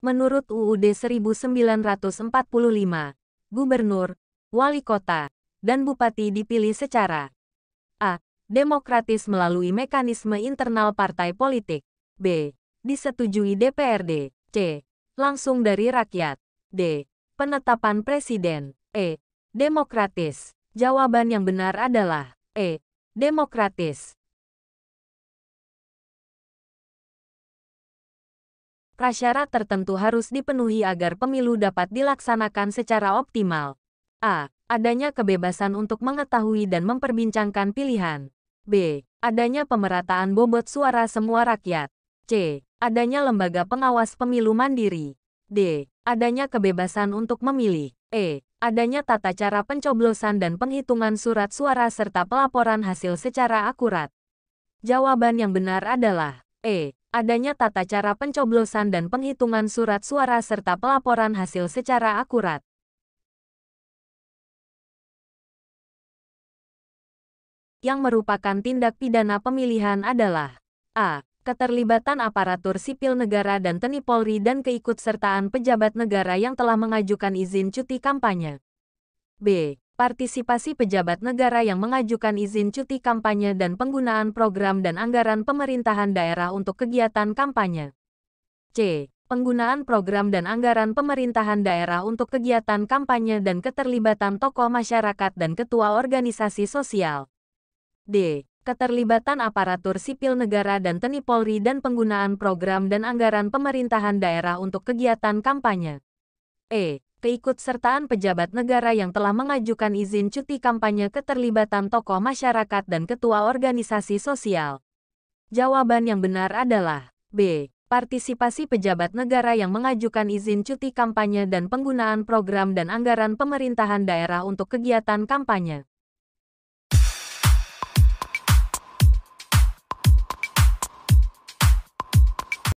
Menurut UUD 1945, gubernur, wali kota, dan bupati dipilih secara a. Demokratis melalui mekanisme internal partai politik. B. Disetujui DPRD. C. Langsung dari rakyat. D. Penetapan presiden. E. Demokratis. Jawaban yang benar adalah E. Demokratis. prasyarat tertentu harus dipenuhi agar pemilu dapat dilaksanakan secara optimal. A. Adanya kebebasan untuk mengetahui dan memperbincangkan pilihan. B. Adanya pemerataan bobot suara semua rakyat. C. Adanya lembaga pengawas pemilu mandiri. D. Adanya kebebasan untuk memilih. E. Adanya tata cara pencoblosan dan penghitungan surat suara serta pelaporan hasil secara akurat. Jawaban yang benar adalah E adanya tata cara pencoblosan dan penghitungan surat suara serta pelaporan hasil secara akurat. Yang merupakan tindak pidana pemilihan adalah A. Keterlibatan aparatur sipil negara dan TNI Polri dan keikutsertaan pejabat negara yang telah mengajukan izin cuti kampanye. B partisipasi pejabat negara yang mengajukan izin cuti kampanye dan penggunaan program dan anggaran pemerintahan daerah untuk kegiatan kampanye. C. Penggunaan program dan anggaran pemerintahan daerah untuk kegiatan kampanye dan keterlibatan tokoh masyarakat dan ketua organisasi sosial. D. Keterlibatan aparatur sipil negara dan TNI Polri dan penggunaan program dan anggaran pemerintahan daerah untuk kegiatan kampanye. E keikutsertaan pejabat negara yang telah mengajukan izin cuti kampanye keterlibatan tokoh masyarakat dan ketua organisasi sosial. Jawaban yang benar adalah B. Partisipasi pejabat negara yang mengajukan izin cuti kampanye dan penggunaan program dan anggaran pemerintahan daerah untuk kegiatan kampanye.